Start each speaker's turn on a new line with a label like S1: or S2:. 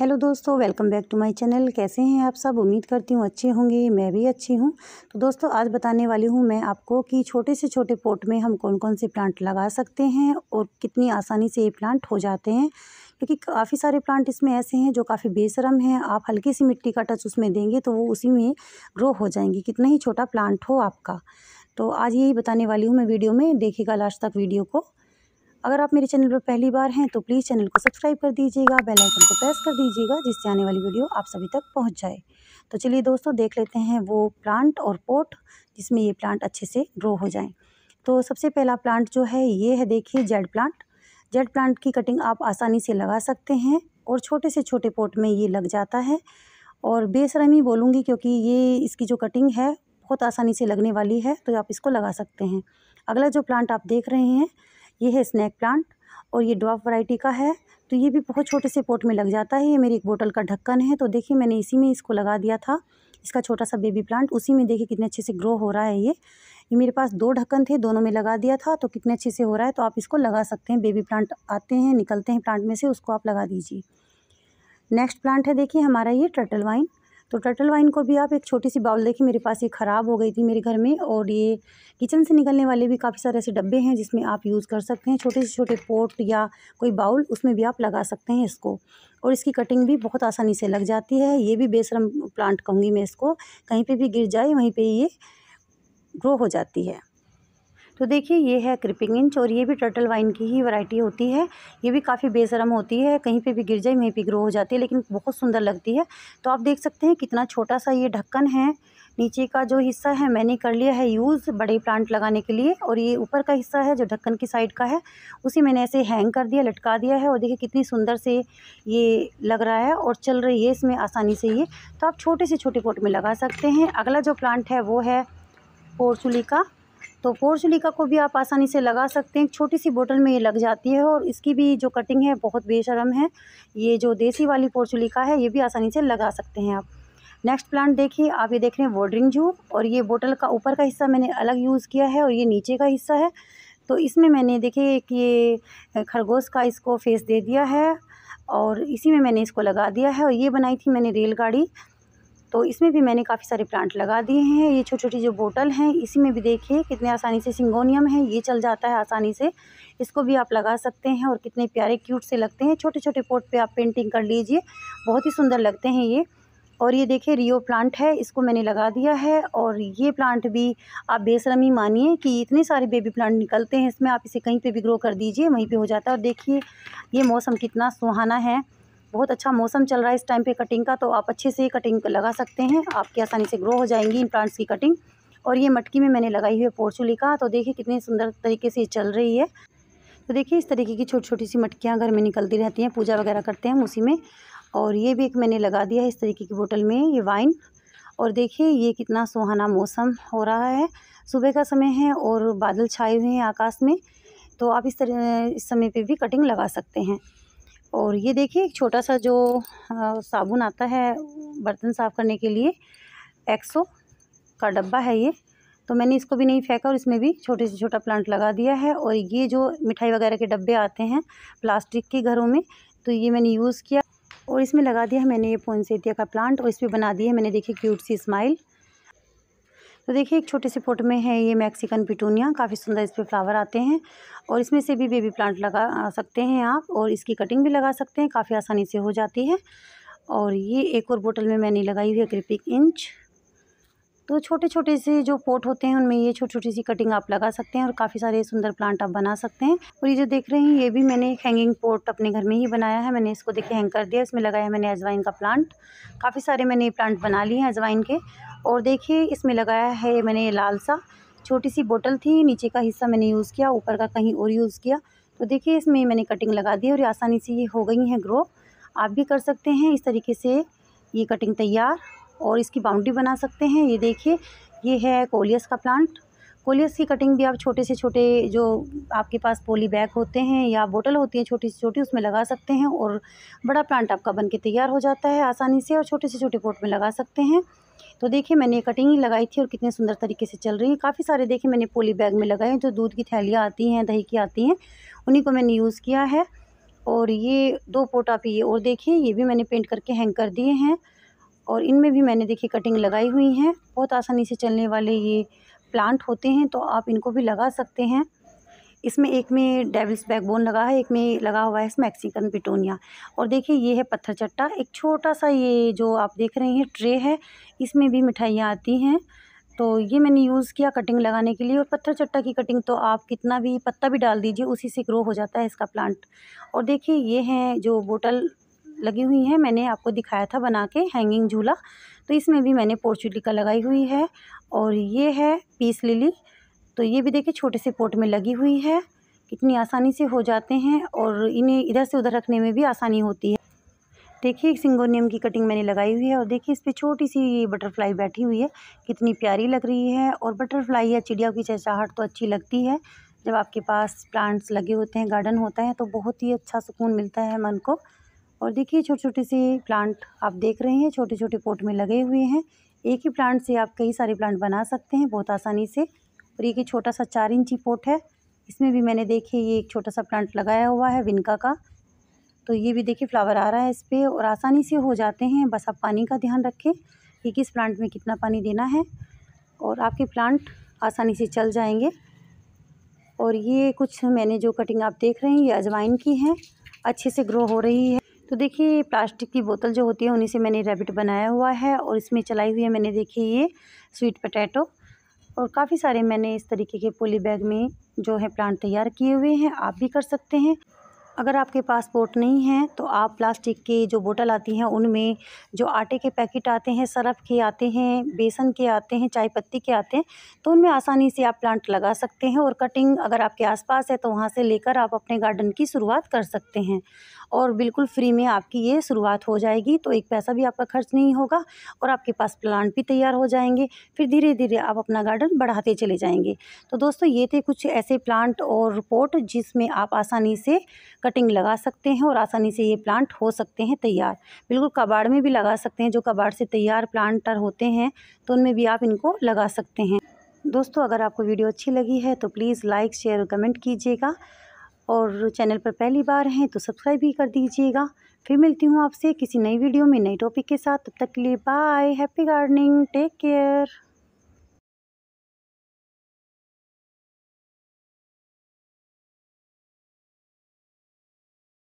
S1: hello दोस्तों welcome back to my channel कैसे हैं आप सब उम्मीद करती हूँ अच्छे होंगे मैं भी अच्छी हूँ तो दोस्तों आज बताने वाली हूँ मैं आपको कि छोटे से छोटे पोट में हम कौन कौन से प्लांट लगा सकते हैं और कितनी आसानी से ये प्लांट हो जाते हैं क्योंकि काफ़ी सारे प्लांट इसमें ऐसे हैं जो काफ़ी बेसरम हैं आप हल्की सी मिट्टी का टच उसमें देंगे तो वो उसी में ग्रो हो जाएंगे कितना ही छोटा प्लांट हो आपका तो आज यही बताने वाली हूँ मैं वीडियो में देखेगा लास्ट तक वीडियो को अगर आप मेरे चैनल पर पहली बार हैं तो प्लीज़ चैनल को सब्सक्राइब कर दीजिएगा बेल आइकन को प्रेस कर दीजिएगा जिससे आने वाली वीडियो आप सभी तक पहुंच जाए तो चलिए दोस्तों देख लेते हैं वो प्लांट और पोट जिसमें ये प्लांट अच्छे से ग्रो हो जाए तो सबसे पहला प्लांट जो है ये है देखिए जेड प्लांट जेड प्लांट की कटिंग आप आसानी से लगा सकते हैं और छोटे से छोटे पोट में ये लग जाता है और बेसरमी बोलूँगी क्योंकि ये इसकी जो कटिंग है बहुत आसानी से लगने वाली है तो आप इसको लगा सकते हैं अगला जो प्लांट आप देख रहे हैं ये है स्नैक प्लांट और ये ड्रॉप वैरायटी का है तो ये भी बहुत छोटे से पोट में लग जाता है ये मेरी एक बोतल का ढक्कन है तो देखिए मैंने इसी में इसको लगा दिया था इसका छोटा सा बेबी प्लांट उसी में देखिए कितने अच्छे से ग्रो हो रहा है ये ये मेरे पास दो ढक्कन थे दोनों में लगा दिया था तो कितने अच्छे से हो रहा है तो आप इसको लगा सकते हैं बेबी प्लांट आते हैं निकलते हैं प्लांट में से उसको आप लगा दीजिए नेक्स्ट प्लांट है देखिए हमारा ये टर्टल वाइन तो टर्टल वाइन को भी आप एक छोटी सी बाउल देखिए मेरे पास ये ख़राब हो गई थी मेरे घर में और ये किचन से निकलने वाले भी काफ़ी सारे ऐसे डब्बे हैं जिसमें आप यूज़ कर सकते हैं छोटे से छोटे पोट या कोई बाउल उसमें भी आप लगा सकते हैं इसको और इसकी कटिंग भी बहुत आसानी से लग जाती है ये भी बेसरम प्लांट कहूँगी मैं इसको कहीं पर भी गिर जाए वहीं पर ये ग्रो हो जाती है तो देखिए ये है क्रिपिंग इंच और ये भी टर्टल वाइन की ही वैरायटी होती है ये भी काफ़ी बेशरम होती है कहीं पे भी गिर जाए वहीं पे ग्रो हो जाती है लेकिन बहुत सुंदर लगती है तो आप देख सकते हैं कितना छोटा सा ये ढक्कन है नीचे का जो हिस्सा है मैंने कर लिया है यूज़ बड़े प्लांट लगाने के लिए और ये ऊपर का हिस्सा है जो ढक्कन की साइड का है उसे मैंने ऐसे हैंग कर दिया लटका दिया है और देखिए कितनी सुंदर से ये लग रहा है और चल रही है इसमें आसानी से ये तो आप छोटे से छोटे पोट में लगा सकते हैं अगला जो प्लांट है वो है पोर्चुली का तो पोर्चुलिका को भी आप आसानी से लगा सकते हैं छोटी सी बोतल में ये लग जाती है और इसकी भी जो कटिंग है बहुत बेशरम है ये जो देसी वाली पोर्चुलिका है ये भी आसानी से लगा सकते हैं आप नेक्स्ट प्लांट देखिए आप ये देख रहे हैं वोडरिंग जूक और ये बोतल का ऊपर का हिस्सा मैंने अलग यूज़ किया है और ये नीचे का हिस्सा है तो इसमें मैंने देखिए एक ये खरगोश का इसको फेस दे दिया है और इसी में मैंने इसको लगा दिया है और ये बनाई थी मैंने रेलगाड़ी तो इसमें भी मैंने काफ़ी सारे प्लांट लगा दिए हैं ये छोटी छोटी जो बोटल हैं इसी में भी देखिए कितने आसानी से सिंगोनियम है ये चल जाता है आसानी से इसको भी आप लगा सकते हैं और कितने प्यारे क्यूट से लगते हैं छोटे छोटे पोट पर आप पेंटिंग कर लीजिए बहुत ही सुंदर लगते हैं ये और ये देखिए रियो प्लांट है इसको मैंने लगा दिया है और ये प्लांट भी आप बेसरमी मानिए कि इतने सारे बेबी प्लांट निकलते हैं इसमें आप इसे कहीं पे भी ग्रो कर दीजिए वहीं पे हो जाता है और देखिए ये मौसम कितना सुहाना है बहुत अच्छा मौसम चल रहा है इस टाइम पे कटिंग का तो आप अच्छे से कटिंग लगा सकते हैं आपकी आसानी से ग्रो हो जाएंगी इन प्लांट्स की कटिंग और ये मटकी में मैंने लगाई हुई है का तो देखिए कितनी सुंदर तरीके से चल रही है तो देखिए इस तरीके की छोटी छोटी सी मटकियाँ घर में निकलती रहती हैं पूजा वगैरह करते हैं उसी में और ये भी एक मैंने लगा दिया है इस तरीके की बोतल में ये वाइन और देखिए ये कितना सुहाना मौसम हो रहा है सुबह का समय है और बादल छाए हुए हैं आकाश में तो आप इस तरह इस समय पे भी कटिंग लगा सकते हैं और ये देखिए एक छोटा सा जो आ, साबुन आता है बर्तन साफ़ करने के लिए एक्सो का डब्बा है ये तो मैंने इसको भी नहीं फेंका और इसमें भी छोटे से छोटा प्लांट लगा दिया है और ये जो मिठाई वगैरह के डब्बे आते हैं प्लास्टिक के घरों में तो ये मैंने यूज़ किया और इसमें लगा दिया है मैंने ये पोनसेतिया का प्लांट और इस पर बना दिया है मैंने देखी क्यूट सी स्माइल तो देखिए एक छोटे से पोट में है ये मैक्सिकन पिटूनिया काफ़ी सुंदर इस पर फ्लावर आते हैं और इसमें से भी बेबी प्लांट लगा सकते हैं आप और इसकी कटिंग भी लगा सकते हैं काफ़ी आसानी से हो जाती है और ये एक और बोतल में मैंने लगाई हुई है क्रिपिक इंच तो छोटे छोटे से जो पोट होते हैं उनमें ये छोटी छोटी सी कटिंग आप लगा सकते हैं और काफ़ी सारे सुंदर प्लांट आप बना सकते हैं और ये जो देख रहे हैं ये भी मैंने एक हैंगिंग पोट अपने घर में ही बनाया है मैंने इसको देखिए हैंग कर दिया इसमें लगाया है मैंने अजवाइन का प्लांट काफ़ी सारे मैंने प्लांट बना लिए हैं अजवाइन के और देखिए इसमें लगाया है मैंने लाल सा छोटी सी बोतल थी नीचे का हिस्सा मैंने यूज़ किया ऊपर का कहीं और यूज़ किया तो देखिए इसमें मैंने कटिंग लगा दी और ये आसानी से ये हो गई हैं ग्रो आप भी कर सकते हैं इस तरीके से ये कटिंग तैयार और इसकी बाउंड्री बना सकते हैं ये देखिए ये है कोलियस का प्लांट कोलियस की कटिंग भी आप छोटे से छोटे जो आपके पास पोली बैग होते हैं या बोतल होती है छोटी से छोटी उसमें लगा सकते हैं और बड़ा प्लांट आपका बन के तैयार हो जाता है आसानी से और छोटे से छोटे पोट में लगा सकते हैं तो देखिए मैंने कटिंग ही लगाई थी और कितने सुंदर तरीके से चल रही है काफ़ी सारे देखिए मैंने पोली बैग में लगाए हैं जो दूध की थैलियाँ आती हैं दही की आती हैं उन्हीं को मैंने यूज़ किया है और ये दो पोटा पी और देखिए ये भी मैंने पेंट करके हैंग कर दिए हैं और इनमें भी मैंने देखिए कटिंग लगाई हुई है बहुत आसानी से चलने वाले ये प्लांट होते हैं तो आप इनको भी लगा सकते हैं इसमें एक में डेविल्स बैकबोन लगा है एक में लगा हुआ है मैक्सिकन पिटोनिया और देखिए ये है पत्थर चट्टा एक छोटा सा ये जो आप देख रहे हैं ट्रे है इसमें भी मिठाइयाँ आती हैं तो ये मैंने यूज़ किया कटिंग लगाने के लिए और पत्थर चट्टा की कटिंग तो आप कितना भी पत्ता भी डाल दीजिए उसी से ग्रो हो जाता है इसका प्लांट और देखिए ये हैं जो बोटल लगी हुई हैं मैंने आपको दिखाया था बना के हैंगिंग झूला तो इसमें भी मैंने पोर्चुलिका लगाई हुई है और ये है पीस लिली तो ये भी देखिए छोटे से पोट में लगी हुई है कितनी आसानी से हो जाते हैं और इन्हें इधर से उधर रखने में भी आसानी होती है देखिए एक सिंगोनियम की कटिंग मैंने लगाई हुई है और देखिए इस पर छोटी सी ये बटरफ्लाई बैठी हुई है कितनी प्यारी लग रही है और बटरफ्लाई या चिड़िया की चहचाहट तो अच्छी लगती है जब आपके पास प्लांट्स लगे होते हैं गार्डन होता है तो बहुत ही अच्छा सुकून मिलता है मन को और देखिए छोटे छोटे से प्लांट आप देख रहे हैं छोटे छोटे पोट में लगे हुए हैं एक ही प्लांट से आप कई सारे प्लांट बना सकते हैं बहुत आसानी से और ये कि छोटा सा चार इंची पोट है इसमें भी मैंने देखे ये एक छोटा सा प्लांट लगाया हुआ है विनका का तो ये भी देखिए फ्लावर आ रहा है इस पर और आसानी से हो जाते हैं बस आप पानी का ध्यान रखें कि किस प्लांट में कितना पानी देना है और आपके प्लांट आसानी से चल जाएंगे और ये कुछ मैंने जो कटिंग आप देख रहे हैं ये अजवाइन की है अच्छे से ग्रो हो रही है तो देखिए प्लास्टिक की बोतल जो होती है उन्हीं से मैंने रैबिट बनाया हुआ है और इसमें चलाई हुई है मैंने देखी ये स्वीट पटैटो और काफ़ी सारे मैंने इस तरीके के पोली बैग में जो है प्लांट तैयार किए हुए हैं आप भी कर सकते हैं अगर आपके पासपोर्ट नहीं है तो आप प्लास्टिक के जो बोतल आती हैं उनमें जो आटे के पैकेट आते हैं सरफ के आते हैं बेसन के आते हैं चाय पत्ती के आते हैं तो उनमें आसानी से आप प्लांट लगा सकते हैं और कटिंग अगर आपके आसपास है तो वहाँ से लेकर आप अपने गार्डन की शुरुआत कर सकते हैं और बिल्कुल फ्री में आपकी ये शुरुआत हो जाएगी तो एक पैसा भी आपका खर्च नहीं होगा और आपके पास प्लांट भी तैयार हो जाएंगे फिर धीरे धीरे आप अपना गार्डन बढ़ाते चले जाएंगे तो दोस्तों ये थे कुछ ऐसे प्लांट और पोट जिसमें आप आसानी से कटिंग लगा सकते हैं और आसानी से ये प्लांट हो सकते हैं तैयार बिल्कुल कबाड़ में भी लगा सकते हैं जो कबाड़ से तैयार प्लांटर होते हैं तो उनमें भी आप इनको लगा सकते हैं दोस्तों अगर आपको वीडियो अच्छी लगी है तो प्लीज़ लाइक शेयर और कमेंट कीजिएगा और चैनल पर पहली बार हैं तो सब्सक्राइब भी कर दीजिएगा फिर मिलती हूँ आपसे किसी नई वीडियो में नए टॉपिक के साथ तब तक के लिए bye happy gardening take care